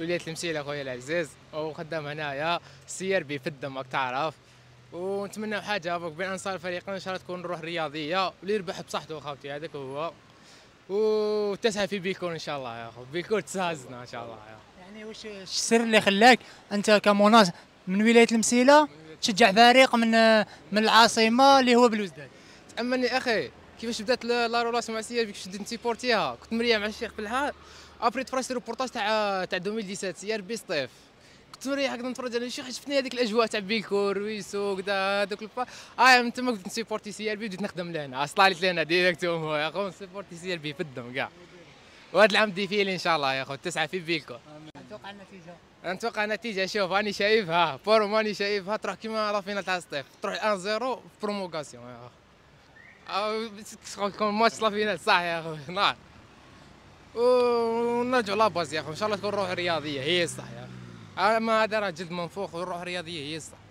ولايه المسيلة اخويا العزيز وخدام هنايا ار بي في الدمك تعرف ونتمنى حاجه هذوك بين انصار الفريق ان شاء الله تكون روح رياضيه واللي يربح بصحته خاوتي هذاك هو وتسعى في بيكون ان شاء الله يا اخو بيكون تسازنا ان شاء الله يا يعني واش السر اللي خلاك انت كموناس من ولايه المسيله تشجع فريق من من العاصمه اللي هو بلوزداد تامني اخي كيفاش بدات لا رولاسيون مع السيارة كيفاش بورتيها كنت مريا مع الشيخ الحال ابري تفرجت الريبورتاج تاع تاع 2017 يا ربي سطيف كنت مريح هكذا نتفرج على الشيخ شفتني هذيك الاجواء تاع بيكور ويسو كدا هذوك البا اه من تما كنت نسيبورتي سي ار بي بديت نخدم لهنا طلعت آه، لهنا ديريكتوم يا خو نسيبورتي سي ار بي في الدم كاع وهذا العام ديفيلي ان شاء الله يا خو تسعه في بيكور نتوقع النتيجه نتوقع النتيجه شوف راني شايفها بور ماني شايفها تروح كيما لا فينال تاع الصيف تروح 1 0 بروموغاسيون يا خو شغل تكون ماتش لا صح يا اخويا نار نعم. ونرجعوا لاباز يا اخوي ان شاء الله تكون روح رياضيه هي الصح يا اخوي اما هذا راه جد منفوخ والروح الرياضيه هي الصح